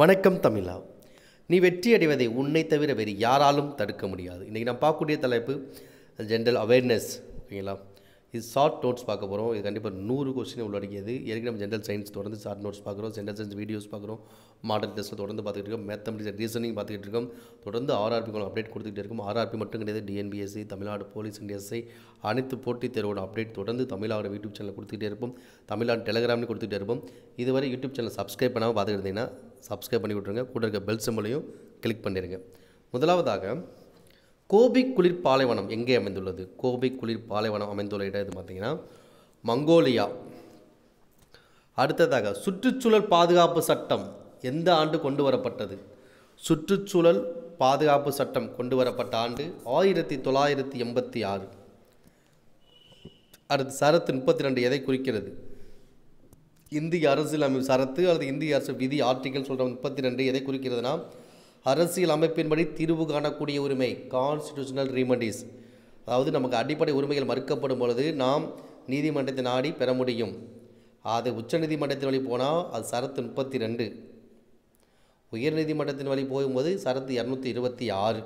வணக்கம் தமிழா நீ வெற்றி அடைவதை உன்னை தவிர வேறு யாராலும் தடுக்க முடியாது இன்றைக்கி நான் பார்க்கக்கூடிய தலைப்பு ஜென்ரல் அவேர்னஸ் ஓகேங்களா இது ஷார்ட் நோட்ஸ் பார்க்க போகிறோம் இது கண்டிப்பாக நூறு கொஸ்டினை உள்ளடக்கியது ஏற்கனவே நம்ம ஜென்ரல் சயின்ஸ் தொடர்ந்து ஷார்ட் நோட்ஸ் பார்க்குறோம் ஜென்ரல் சயின்ஸ் வீடியோஸ் பார்க்குறோம் மாடல் டெஸ்ட் தொடர்ந்து பார்த்துக்கிட்டு இருக்கோம் மேத்தமெட்டிக்ஸ் ரீசனிங் பார்த்துக்கிட்டு இருக்கோம் தொடர்ந்து ஆர்ஆர்பி அப்டேட் கொடுத்துக்கிட்டு இருக்கோம் ஆர்ஆர்பி மட்டும் கிடையாது டிஎன்பிஎஸ்சி தமிழ்நாடு போலீஸ் இண்டியஸ்சி அனைத்து போட்டித் தேர்வோட அப்டேட் தொடர்ந்து தமிழ்நாடு யூடியூப் சேனல் கொடுத்துக்கிட்டே இருப்போம் தமிழ்நாடு டெலகிராம்னு கொடுத்துக்கிட்டே இருப்போம் இதுவரை யூடியூப் சேனல் சப்ஸ்கிரைப் பண்ணாமல் இருந்தீங்கன்னா சப்ஸ்கிரைப் பண்ணி விட்ருங்க கூட இருக்க பெல் சிம்பிளையும் கிளிக் பண்ணிடுங்க முதலாவதாக கோபி குளிர் பாலைவனம் எங்கே அமைந்துள்ளது கோபி குளிர் பாலைவனம் அமைந்துள்ள இடம் இது பார்த்திங்கன்னா மங்கோலியா அடுத்ததாக சுற்றுச்சூழல் பாதுகாப்பு சட்டம் எந்த ஆண்டு கொண்டு வரப்பட்டது சுற்றுச்சூழல் பாதுகாப்பு சட்டம் கொண்டு வரப்பட்ட ஆண்டு ஆயிரத்தி தொள்ளாயிரத்தி எண்பத்தி ஆறு அடுத்து சரத்து முப்பத்தி ரெண்டு எதை குறிக்கிறது இந்திய அரசியலமைப்பு சரத்து அல்லது இந்திய அரசு விதி ஆர்டிகல் சொல்கிற முப்பத்தி ரெண்டு எதை குறிக்கிறதுனா அரசியல் அமைப்பின்படி தீர்வு காணக்கூடிய உரிமை கான்ஸ்டிடியூஷனல் ரீமடிஸ் அதாவது நமக்கு அடிப்படை உரிமைகள் மறுக்கப்படும் பொழுது நாம் நீதிமன்றத்தை நாடி பெற முடியும் அது உச்சநீதிமன்றத்தின் வழி போனால் அது சரத்து முப்பத்தி ரெண்டு உயர்நீதிமன்றத்தின் வழி போகும்போது சரத்து இரநூத்தி இருபத்தி ஆறு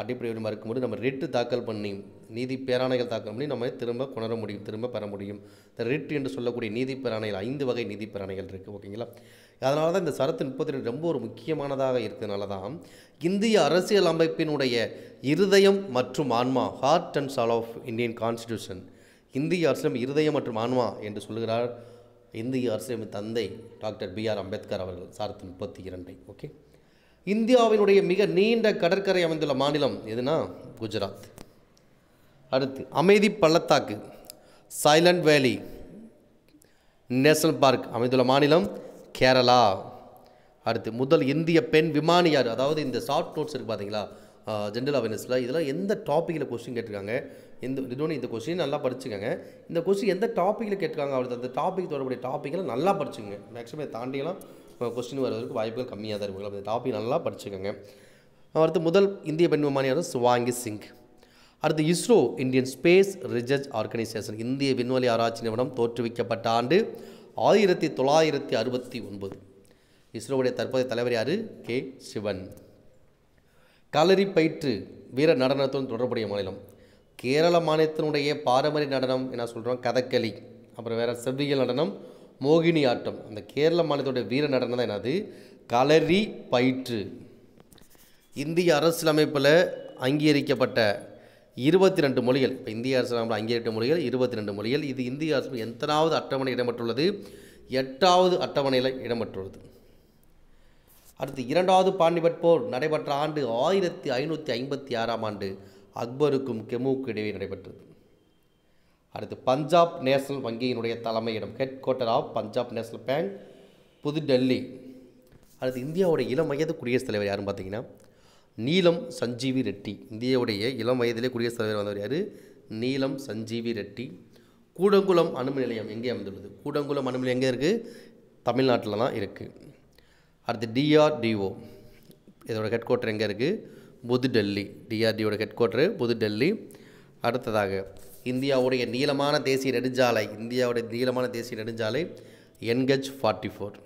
அடிப்படை மறுக்கும்போது நம்ம ரிட்டு தாக்கல் பண்ணி நீதி பேராணைகள் தாக்கல் பண்ணி நம்ம திரும்ப கொணர முடியும் திரும்ப பெற முடியும் இந்த ரிட் என்று சொல்லக்கூடிய நீதி பேராணைகள் ஐந்து வகை நீதி பேராணைகள் இருக்குது ஓகேங்களா அதனால தான் இந்த சரத்து முப்பத்தி ரெண்டு ரொம்ப ஒரு முக்கியமானதாக இருக்கிறதுனால தான் இந்திய அரசியல் அமைப்பினுடைய இருதயம் மற்றும் ஆன்மா heart and soul of Indian constitution இந்திய அரசியலம் இருதயம் மற்றும் ஆன்மா என்று சொல்கிறார் இந்திய அரசியலமைப்பு தந்தை டாக்டர் பி ஆர் அம்பேத்கர் அவர்கள் சரத்து முப்பத்தி இரண்டை ஓகே இந்தியாவினுடைய மிக நீண்ட கடற்கரை அமைந்துள்ள மாநிலம் எதுனா குஜராத் அடுத்து அமைதி பள்ளத்தாக்கு சைலண்ட் வேலி நேஷனல் பார்க் அமைந்துள்ள மாநிலம் கேரளா அடுத்து முதல் இந்திய பெண் விமானியார் அதாவது இந்த ஷார்ட் நோட்ஸ் இருக்குது பார்த்தீங்களா ஜென்ரல் அவேர்னஸில் இதெல்லாம் எந்த டாப்பிக்கில் கொஸ்டின் கேட்டிருக்காங்க எந்த இன்னொன்று இந்த கொஸ்டின் நல்லா படிச்சுக்கோங்க இந்த கொஸ்டின் எந்த டாப்பிக்கில் கேட்டிருக்காங்க அவர் அந்த டாபிக் தொடர்புடைய டாப்பிக்கில் நல்லா படிச்சுங்க மேக்ஸிமம் தாண்டியெல்லாம் கொஸ்டின் வர்றதுக்கு வாய்ப்புகள் கம்மியாக தான் இருக்கும் அந்த டாபிக் நல்லா படிச்சுக்கோங்க அடுத்து முதல் இந்திய பெண் விமானியான சுவாங்கி சிங் அடுத்து ISRO Indian space research organisation இந்திய விண்வெளி ஆராய்ச்சி நிறுவனம் தோற்றுவிக்கப்பட்ட ஆண்டு ஆயிரத்தி தொள்ளாயிரத்தி அறுபத்தி ஒன்பது இஸ்ரோவுடைய தற்போதைய தலைவர் யார் கே சிவன் களரி பயிற்று வீர நடனத்துடன் தொடர்புடைய மாநிலம் கேரள மாநிலத்தினுடைய பாரம்பரிய நடனம் என்ன சொல்கிறோம் கதக்களி அப்புறம் வேறு செவ்வியல் நடனம் மோகினி ஆட்டம் அந்த கேரள மாநிலத்துடைய வீர நடனம் தான் என்னது களரி பயிற்று இந்திய அரசியலமைப்பில் அங்கீகரிக்கப்பட்ட இருபத்தி ரெண்டு மொழிகள் இப்போ இந்திய அரசியலமைப்பில் அங்கீகரிக்கப்பட்ட மொழிகள் இருபத்தி ரெண்டு மொழிகள் இது இந்திய அரசு எத்தனாவது அட்டவணை இடம்பெற்றுள்ளது எட்டாவது அட்டவணையில் இடம்பெற்றுள்ளது அடுத்து இரண்டாவது பாண்டிபட் போர் நடைபெற்ற ஆண்டு ஆயிரத்தி ஐநூற்றி ஐம்பத்தி ஆறாம் ஆண்டு அக்பருக்கும் கெமுவுக்கு இடையே நடைபெற்றது அடுத்து பஞ்சாப் நேஷனல் வங்கியினுடைய தலைமையிடம் head quarter of Punjab national bank Pudhudelhi அடுத்து இந்தியாவுடைய இளம் வயது குடியரசுத் தலைவர் யாருன்னு பார்த்தீங்கன்னா நீலம் சஞ்சீவி ரெட்டி இந்தியாவுடைய இளம் வயதிலே குடியரசுத் தலைவர் வந்தவர் யார் நீலம் சஞ்சீவி ரெட்டி கூடங்குளம் அணுமின் நிலையம் எங்கே அமைந்துள்ளது கூடங்குளம் அணுமின் எங்கே இருக்குது தமிழ்நாட்டில் தான் இருக்குது அடுத்து டிஆர்டிஓ இதோட ஹெட் குவார்ட்டர் எங்கே இருக்குது புதுடெல்லி டிஆர்டியோட ஹெட் குவார்ட்டரு புதுடெல்லி அடுத்ததாக இந்தியாவுடைய நீளமான தேசிய நெடுஞ்சாலை இந்தியாவுடைய நீளமான தேசிய நெடுஞ்சாலை என்ஹெச் ஃபார்ட்டி ஃபோர்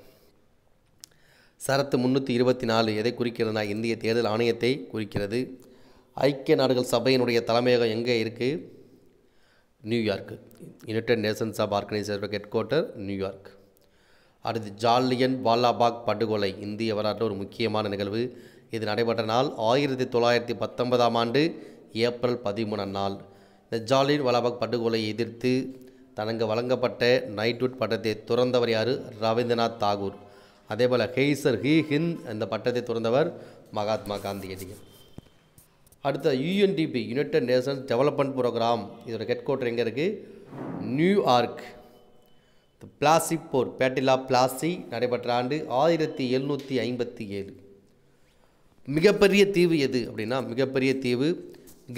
சரத்து முந்நூற்றி இருபத்தி நாலு எதை குறிக்கிறதுனா இந்திய தேர்தல் ஆணையத்தை குறிக்கிறது ஐக்கிய நாடுகள் சபையினுடைய தலைமையகம் எங்கே இருக்குது New York United Nations of organisation head quarter New York அடுத்து ஜாலியன் வாலாபாக் படுகொலை இந்திய வரலாற்று ஒரு முக்கியமான நிகழ்வு இது நடைபெற்ற நாள் ஆயிரத்தி தொள்ளாயிரத்தி பத்தொன்பதாம் ஆண்டு ஏப்ரல் பதிமூணாம் நாள் இந்த ஜாலின் வளபக் படுகொலை எதிர்த்து தனக்கு வழங்கப்பட்ட நைட்வுட் பட்டத்தை துறந்தவர் யார் ரவீந்திரநாத் தாகூர் அதே போல் ஹெய்சர் ஹீ ஹிந்த் அந்த பட்டத்தை துறந்தவர் மகாத்மா காந்தி அடிகள் அடுத்த UNDP United Nations development programme இதோட ஹெட் குவார்டர் எங்கே இருக்குது நியூயார்க் பிளாசி போர் பேட்டிலா பிளாசி நடைபெற்ற ஆண்டு ஆயிரத்தி எழுநூற்றி ஐம்பத்தி ஏழு மிகப்பெரிய தீவு எது அப்படின்னா மிகப்பெரிய தீவு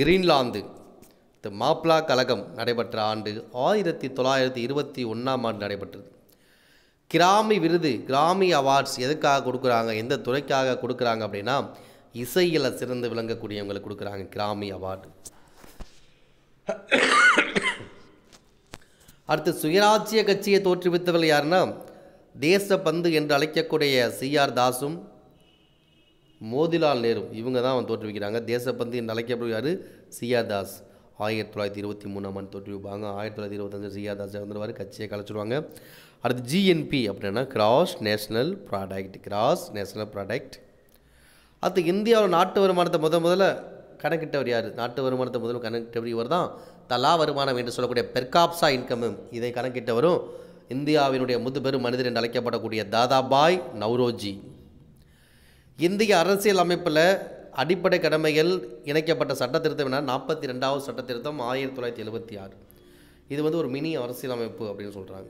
கிரீன்லாந்து தி மாப்ளா கழகம் நடைபெற்ற ஆண்டு ஆயிரத்தி தொள்ளாயிரத்தி இருபத்தி ஒன்றாம் ஆண்டு நடைபெற்றது கிராமி விருது கிராமி அவார்ட்ஸ் எதுக்காக கொடுக்குறாங்க எந்த துறைக்காக கொடுக்குறாங்க அப்படின்னா இசையில் சிறந்து விளங்கக்கூடியவங்களுக்கு கொடுக்குறாங்க கிராமி அவார்டு அடுத்து சுயராஜ்ய கட்சியை தோற்றுவித்தவர்கள் யாருன்னா பந்து என்று அழைக்கக்கூடிய சிஆர் தாஸும் மோதிலால் நேரு இவங்க தான் தோற்றுவிக்கிறாங்க தேசப்பந்து என்று அழைக்கப்படுகிறார் சிஆர் தாஸ் ஆயிரத்தி தொள்ளாயிரத்தி இருபத்தி மூணாம் ஆண்டு தொற்றி வைப்பாங்க ஆயிரத்தி தொள்ளாயிரத்தி இருபத்தஞ்சு ஜியா தாஸ் வந்துடுவார் கட்சியை கலைச்சிடுவாங்க அடுத்து ஜிஎன்பி அப்படின்னா gross national product gross national product அடுத்து இந்தியாவில் நாட்டு வருமானத்தை முத முதல்ல கணக்கிட்டவர் யார் நாட்டு வருமானத்தை முதல் கணக்கிட்டவர் இவர் தான் தலா வருமானம் என்று சொல்லக்கூடிய பெர்காப்ஸா இன்கமும் இதை கணக்கிட்டவரும் இந்தியாவினுடைய முதுபெரும் மனிதர் என்று அழைக்கப்படக்கூடிய தாதாபாய் நவ்ரோஜி இந்திய அரசியல் அமைப்பில் அடிப்படை கடமைகள் இணைக்கப்பட்ட சட்ட திருத்தம் என்ன நாற்பத்தி ரெண்டாவது சட்ட திருத்தம் ஆயிரத்தி தொள்ளாயிரத்தி எழுபத்தி ஆறு இது வந்து ஒரு மினி அரசியலமைப்பு அப்படின்னு சொல்கிறாங்க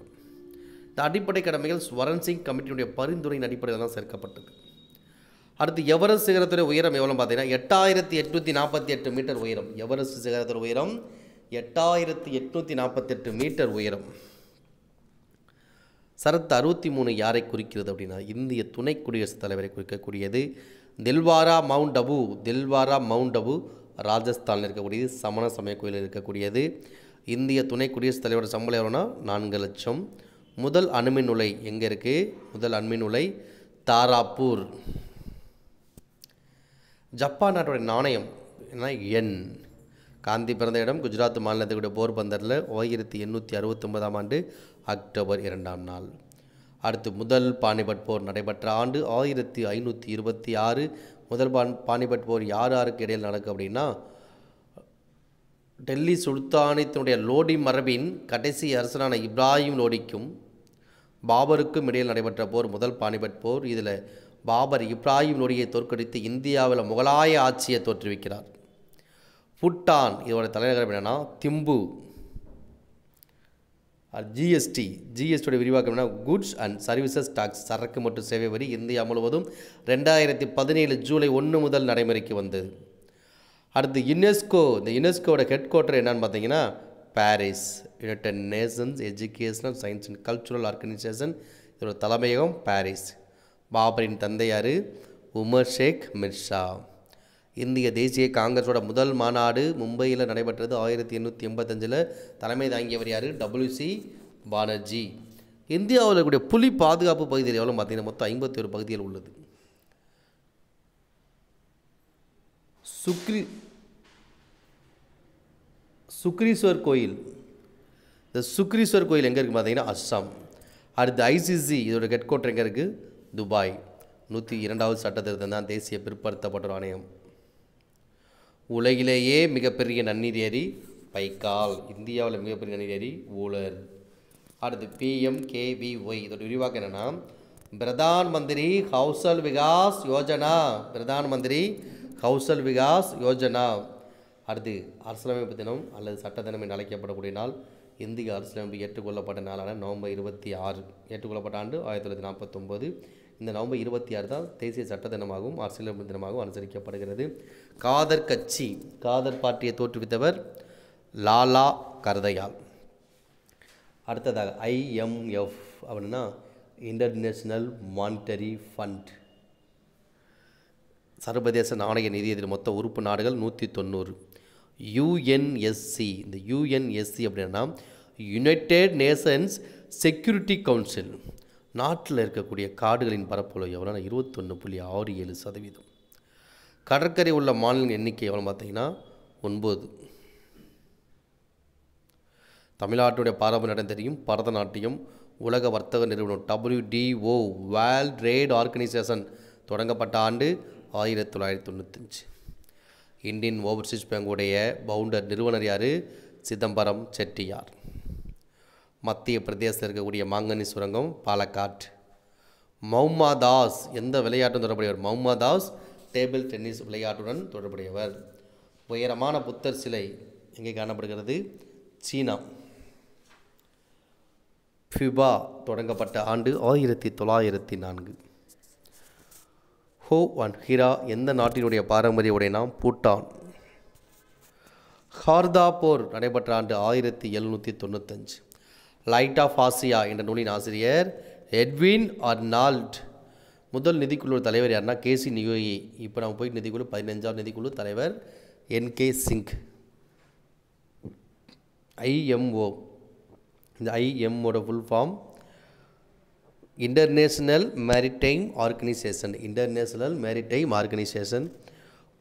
இந்த அடிப்படை கடமைகள் ஸ்வரன் சிங் கமிட்டியுடைய பரிந்துரையின் அடிப்படையில் தான் சேர்க்கப்பட்டது அடுத்து எவரஸ் சிகரத்துறை உயரம் எவ்வளோ பார்த்தீங்கன்னா எட்டாயிரத்தி எட்நூற்றி நாற்பத்தி எட்டு மீட்டர் உயரம் எவரெஸ்ட் சிகரத்துறை உயரம் எட்டாயிரத்தி எட்நூற்றி நாற்பத்தெட்டு மீட்டர் உயரம் சரத்து அறுபத்தி மூணு யாரை குறிக்கிறது அப்படின்னா இந்திய துணை குடியரசுத் தலைவரை குறிக்கக்கூடியது தில்வாரா மவுண்ட் அபு தில்வாரா மவுண்ட் அபு ராஜஸ்தானில் இருக்கக்கூடியது சமண சமய கோயில் இருக்கக்கூடியது இந்திய துணை குடியரசுத் தலைவரோட சம்பளம் எவ்வளோனா நான்கு லட்சம் முதல் அணுமின் உலை எங்கே இருக்குது முதல் அணுமின் உலை தாராப்பூர் ஜப்பான் நாட்டுடைய நாணயம் என்ன என் காந்தி பிறந்த இடம் குஜராத் மாநிலத்துக்குடைய போர்பந்தரில் ஓயிரத்தி எண்ணூற்றி அறுபத்தொன்பதாம் ஆண்டு அக்டோபர் இரண்டாம் நாள் அடுத்து முதல் பானிபட் போர் நடைபெற்ற ஆண்டு ஆயிரத்தி ஐநூற்றி இருபத்தி ஆறு முதல் பான் பானிபட் போர் யார் யாருக்கு இடையில் நடக்கும் அப்படின்னா டெல்லி சுல்தானித்தினுடைய லோடி மரபின் கடைசி அரசனான இப்ராஹிம் லோடிக்கும் பாபருக்கும் இடையில் நடைபெற்ற போர் முதல் பானிபட் போர் இதில் பாபர் இப்ராஹிம் லோடியை தோற்கடித்து இந்தியாவில் முகலாய ஆட்சியை தோற்றுவிக்கிறார் புட்டான் இதோடய தலைநகரம் என்னென்னா திம்பு ஜிஎஸ்டி ஜிஎஸ்டியோட விரிவாக்கம்னா குட்ஸ் அண்ட் சர்வீசஸ் டாக்ஸ் சரக்கு மற்றும் சேவை வரி இந்தியா முழுவதும் ரெண்டாயிரத்தி பதினேழு ஜூலை ஒன்று முதல் நடைமுறைக்கு வந்தது அடுத்து யுனெஸ்கோ இந்த யுனெஸ்கோவோட ஹெட் குவார்ட்டர் என்னன்னு பார்த்தீங்கன்னா Paris United Nations educational science and cultural organisation இதோட தலைமையகம் பாரிஸ் பாபரின் தந்தையார் உமர் ஷேக் மிர்ஷா இந்திய தேசிய காங்கிரஸோட முதல் மாநாடு மும்பையில் நடைபெற்றது ஆயிரத்தி எண்ணூற்றி எண்பத்தஞ்சில் தலைமை தாங்கியவர் யார் டபிள்யூசி பானர்ஜி இந்தியாவில் இருக்கக்கூடிய புலி பாதுகாப்பு பகுதியில் எவ்வளோ பார்த்தீங்கன்னா மொத்தம் ஐம்பத்தி ஒரு பகுதியில் உள்ளது சுக்ரி சுக்ரீஸ்வர் கோயில் இந்த சுக்ரீஸ்வர் கோயில் எங்கே இருக்குது பார்த்தீங்கன்னா அஸ்ஸாம் அடுத்து ஐசிசி இதோட ஹெட் குவார்ட்டர் எங்கே இருக்குது துபாய் நூற்றி இரண்டாவது சட்டத்திருத்தம் தான் தேசிய பிற்படுத்தப்பட்ட ஆணையம் உலகிலேயே மிகப்பெரிய நன்னிதேரி பைக்கால் இந்தியாவில் மிகப்பெரிய நன்னீர் ஏரி ஊழல் அடுத்து பிஎம்கேவிஒய் இதோட விரிவாக்கம் என்னென்னா பிரதான் மந்திரி ஹவுசல் விகாஸ் யோஜனா பிரதான் மந்திரி ஹவுசல் விகாஸ் யோஜனா அடுத்து அரசியலமைப்பு தினம் அல்லது சட்ட தினம் என்று அழைக்கப்படக்கூடிய நாள் இந்திய அரசியலமைப்பு ஏற்றுக்கொள்ளப்பட்ட நாளான நவம்பர் இருபத்தி ஆறு ஏற்றுக்கொள்ளப்பட்ட ஆண்டு ஆயிரத்தி தொள்ளாயிரத்தி நாற்பத்தொம்போது இந்த நவம்பர் இருபத்தி ஆறு தான் தேசிய சட்ட தினமாகவும் அரசியல் தினமாகவும் அனுசரிக்கப்படுகிறது காதர் கட்சி காதர் பார்ட்டியை தோற்றுவித்தவர் லாலா கர்தயால் அடுத்ததாக ஐஎம்எஃப் அப்படின்னா இன்டர்நேஷ்னல் மானிட்டரி ஃபண்ட் சர்வதேச நாணய நிதி மொத்த உறுப்பு நாடுகள் நூற்றி தொண்ணூறு யுஎன்எஸ்சி இந்த யுஎன்எஸ்சி அப்படின்னா யுனைடெட் நேஷன்ஸ் செக்யூரிட்டி கவுன்சில் நாட்டில் இருக்கக்கூடிய காடுகளின் பரப்பளவு எவ்வளோனா இருபத்தொன்று புள்ளி ஆறு ஏழு சதவீதம் கடற்கரை உள்ள மாநிலங்கள் எண்ணிக்கை எவ்வளோ பார்த்தீங்கன்னா ஒன்பது தமிழ்நாட்டுடைய பாரம்பரிய நடம் பரத பரதநாட்டியம் உலக வர்த்தக நிறுவனம் டபிள்யூடிஓ வேர்ல்ட் ட்ரேட் ஆர்கனைசேஷன் தொடங்கப்பட்ட ஆண்டு ஆயிரத்தி தொள்ளாயிரத்தி தொண்ணூத்தஞ்சு இந்தியன் ஓவர்சீஸ் பேங்குடைய பவுண்டர் நிறுவனர் யார் சிதம்பரம் செட்டியார் மத்திய பிரதேசத்தில் இருக்கக்கூடிய மாங்கனி சுரங்கம் பாலக்காட் தாஸ் எந்த விளையாட்டும் தொடர்புடையவர் மௌமாதாஸ் டேபிள் டென்னிஸ் விளையாட்டுடன் தொடர்புடையவர் உயரமான புத்தர் சிலை எங்கே காணப்படுகிறது சீனா ஃபிபா தொடங்கப்பட்ட ஆண்டு ஆயிரத்தி தொள்ளாயிரத்தி நான்கு ஹோ அண்ட் ஹிரா எந்த நாட்டினுடைய பாரம்பரிய நாம் பூட்டான் ஹார்தா போர் நடைபெற்ற ஆண்டு ஆயிரத்தி எழுநூற்றி தொண்ணூத்தஞ்சு லைட் ஆஃப் ஆசியா என்ற நூலின் ஆசிரியர் எட்வின் அர்னால்ட் முதல் நிதிக்குழு தலைவர் யாருன்னா கேசி நியூயி இப்போ நம்ம போய் நிதிக்குழு பதினஞ்சாவது நிதிக்குழு தலைவர் என் கே சிங் ஐஎம்ஓ இந்த ஐஎம்ஓட full form international maritime organisation international maritime organisation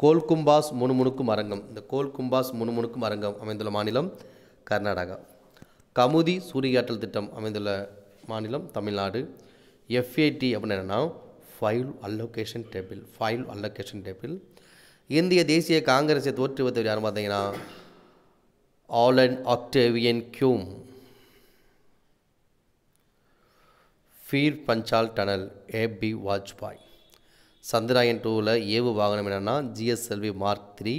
Gol Gumbaz முணுமுணுக்கும் அரங்கம் இந்த கோல்கும்பாஸ் முணுமுணுக்கும் அரங்கம் அமைந்துள்ள மாநிலம் கர்நாடகா கமுதி சூரியாற்றல் திட்டம் அமைந்துள்ள மாநிலம் தமிழ்நாடு எஃப்ஏடி அப்படின்னு என்னென்னா file allocation table file allocation table இந்திய தேசிய காங்கிரஸை தோற்றுவித்தவர் யாரும் பார்த்தீங்கன்னா Allan Octavian Hume Pir Panjal tunnel AB Vajpayee Chandrayaan டூவில் ஏவு வாகனம் என்னென்னா ஜிஎஸ்எல்வி மார்க் த்ரீ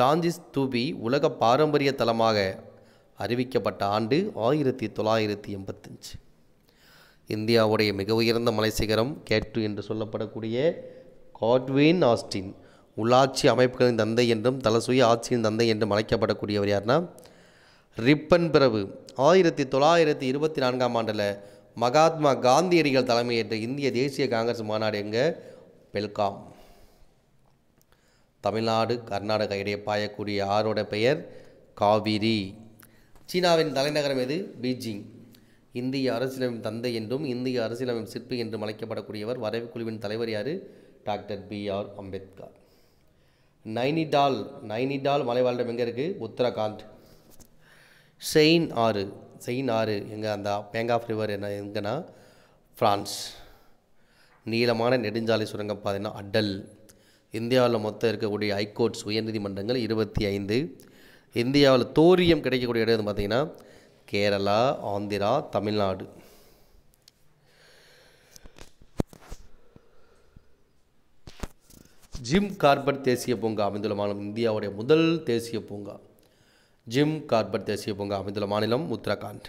சாந்திஸ் தூபி உலக பாரம்பரிய தலமாக அறிவிக்கப்பட்ட ஆண்டு ஆயிரத்தி தொள்ளாயிரத்தி எண்பத்தஞ்சு இந்தியாவுடைய மிக உயர்ந்த மலைசிகரம் கேட்டு என்று சொல்லப்படக்கூடிய காட்வின் ஆஸ்டின் உள்ளாட்சி அமைப்புகளின் தந்தை என்றும் தலசுய ஆட்சியின் தந்தை என்றும் அழைக்கப்படக்கூடியவர் யார்னா ரிப்பன் பிரபு ஆயிரத்தி தொள்ளாயிரத்தி இருபத்தி நான்காம் ஆண்டில் மகாத்மா காந்தியடிகள் தலைமையேற்ற இந்திய தேசிய காங்கிரஸ் மாநாடு எங்கே பெல்காம் தமிழ்நாடு கர்நாடகா இடையே பாயக்கூடிய ஆறோட பெயர் காவிரி சீனாவின் தலைநகரம் எது பீஜிங் இந்திய அரசியலமைப்பின் தந்தை என்றும் இந்திய அரசியலமைப்பு சிற்பி என்றும் அழைக்கப்படக்கூடியவர் வரைவு குழுவின் தலைவர் யார் doctor B R Ambedkar Nainital Nainital மலைவாழ்டம் எங்கே இருக்குது உத்தரகாண்ட் செயின் ஆறு செயின் ஆறு எங்கே அந்த பேங்க் ஆஃப் ரிவர் என்ன எங்கன்னா ஃப்ரான்ஸ் நீளமான நெடுஞ்சாலை பார்த்தீங்கன்னா அடல் இந்தியாவில் மொத்தம் இருக்கக்கூடிய ஹைகோர்ட்ஸ் உயர்நீதிமன்றங்கள் இருபத்தி ஐந்து இந்தியாவில் தோரியம் கிடைக்கக்கூடிய இடம் பார்த்திங்கன்னா கேரளா ஆந்திரா தமிழ்நாடு ஜிம் கார்பட் தேசிய பூங்கா அமைந்துள்ள மாநிலம் இந்தியாவுடைய முதல் தேசிய பூங்கா ஜிம் கார்பட் தேசிய பூங்கா அமைந்துள்ள மாநிலம் உத்தரகாண்ட்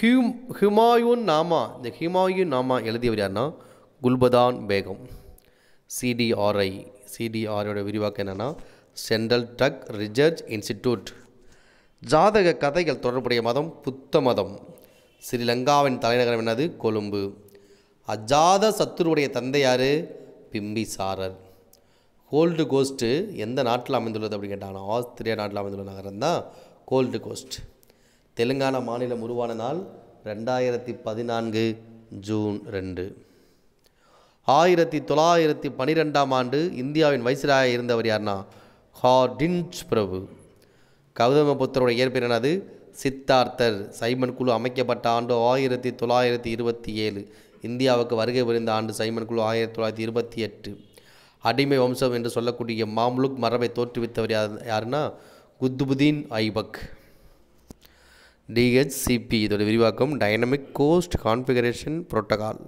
ஹியூம் ஹிமாயூன் நாமா இந்த ஹிமாயூன் நாமா எழுதியவர் யாருன்னா குல்பதான் பேகம் சிடிஆர்ஐ சிடிஆரோட விரிவாக்கம் என்னென்னா சென்ட்ரல் ட்ரக் ரிசர்ச் இன்ஸ்டிடியூட் ஜாதக கதைகள் தொடர்புடைய மதம் புத்த மதம் ஸ்ரீலங்காவின் தலைநகரம் என்னது கொழும்பு அஜாத சத்துருவுடைய தந்தையார் பிம்பிசாரர் கோல்டு கோஸ்ட்டு எந்த நாட்டில் அமைந்துள்ளது அப்படின்னு கேட்டாங்கன்னா ஆஸ்திரியா நாட்டில் அமைந்துள்ள நகரம் தான் கோல்டு கோஸ்ட் தெலுங்கானா மாநிலம் உருவான நாள் ரெண்டாயிரத்தி பதினான்கு ஜூன் ரெண்டு ஆயிரத்தி தொள்ளாயிரத்தி பன்னிரெண்டாம் ஆண்டு இந்தியாவின் வைசராக இருந்தவர் யாருன்னா ஹார்டின்ஸ் பிரபு கௌதமபுத்தருடைய இயற்பெயர் என்னது சித்தார்த்தர் சைமன் குழு அமைக்கப்பட்ட ஆண்டு ஆயிரத்தி தொள்ளாயிரத்தி இருபத்தி ஏழு இந்தியாவுக்கு வருகை புரிந்த ஆண்டு சைமன் குழு ஆயிரத்தி தொள்ளாயிரத்தி இருபத்தி எட்டு அடிமை வம்சம் என்று சொல்லக்கூடிய மாம்லுக் மரபை தோற்றுவித்தவர் யார் யாருன்னா குத்துபுதீன் ஐபக் டிஹெச்சிபி இதோட விரிவாக்கம் டைனமிக் கோஸ்ட் கான்ஃபிகரேஷன் புரோட்டோகால்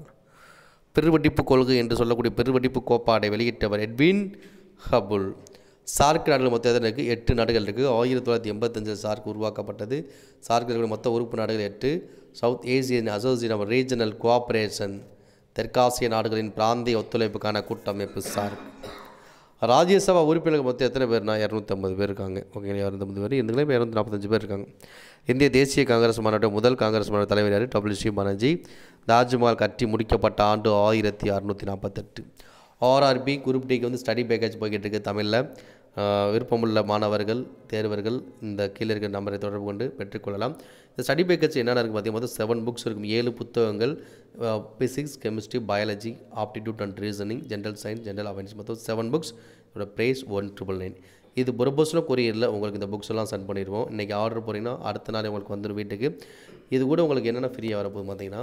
பெருவெடிப்பு கொள்கை என்று சொல்லக்கூடிய பெருவெடிப்பு கோப்பாடை வெளியிட்டவர் எட்வின் ஹபுல் சார்க் நாடுகள் மொத்தம் எத்தனை இருக்குது எட்டு நாடுகள் இருக்குது ஆயிரத்தி தொள்ளாயிரத்தி எண்பத்தஞ்சில் சார்க் உருவாக்கப்பட்டது இருக்கிற மொத்த உறுப்பு நாடுகள் எட்டு South Asian Association of Regional Cooperation தெற்காசிய நாடுகளின் பிராந்திய ஒத்துழைப்புக்கான கூட்டமைப்பு சார்க் ராஜ்யசபா உறுப்பினர்கள் மொத்தம் எத்தனை பேர்னா இரநூத்தம்பது பேர் இருக்காங்க ஓகேங்களா இரநூத்தம்பது பேர் இருந்தாலும் இப்போ இரநூத்தி நாற்பத்தஞ்சு பேர் இருக்காங்க இந்திய தேசிய காங்கிரஸ் மாநாட்டு முதல் காங்கிரஸ் மாநில தலைவர் யார் சி பானர்ஜி தாஜ்மஹால் கட்டி முடிக்கப்பட்ட ஆண்டு ஆயிரத்தி அறுநூற்றி நாற்பத்தெட்டு ஆர்ஆர்பி குரூப் டிக்கு வந்து ஸ்டடி பேக்கேஜ் போய்கிட்டு இருக்குது தமிழில் விருப்பமுள்ள மாணவர்கள் தேர்வர்கள் இந்த கீழே இருக்கிற நம்பரை தொடர்பு கொண்டு பெற்றுக்கொள்ளலாம் இந்த ஸ்டடி பேக்கேஜ் என்னென்ன இருக்குது பார்த்தீங்கன்னா செவன் புக்ஸ் இருக்கும் ஏழு புத்தகங்கள் physics chemistry biology aptitude and reasoning general science general awareness மொத்தம் செவன் புக்ஸ் இதோட ப்ரைஸ் ஒன் ட்ரிபிள் நைன் இது புரபோஸில் கொரியரில் உங்களுக்கு இந்த புக்ஸ் எல்லாம் சென்ட் பண்ணிடுவோம் இன்றைக்கி ஆர்டர் போனீங்கன்னா அடுத்த நாள் உங்களுக்கு வந்துடும் வீட்டுக்கு இது கூட உங்களுக்கு என்னென்ன ஃப்ரீயாக வரப்போகுது பார்த்தீங்கன்னா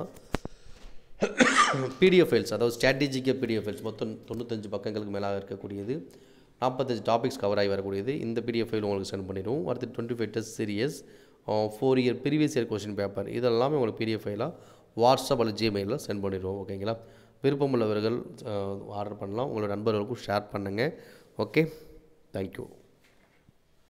பிடிஎஃப் ஃபைல்ஸ் அதாவது ஸ்ட்ராட்டஜிக்கல் பிடிஎஃப் ஃபைல்ஸ் மொத்தம் தொண்ணூத்தஞ்சு பக்கங்களுக்கு மேலாக இருக்கக்கூடியது நாற்பத்தஞ்சு டாபிக்ஸ் கவர் ஆகி வரக்கூடியது இந்த பிடிஎஃப் ஃபைல் உங்களுக்கு சென்ட் பண்ணிடுவோம் அடுத்து twenty five test series four year previous year question paper இதெல்லாமே உங்களுக்கு பிடிஎஃப் ஃபைலாக வாட்ஸ்அப் அல்லது ஜிமெயிலில் சென்ட் பண்ணிடுவோம் ஓகேங்களா விருப்பமுள்ளவர்கள் ஆர்டர் பண்ணலாம் உங்களோட நண்பர்களுக்கும் ஷேர் பண்ணுங்கள் ஓகே தேங்க்யூ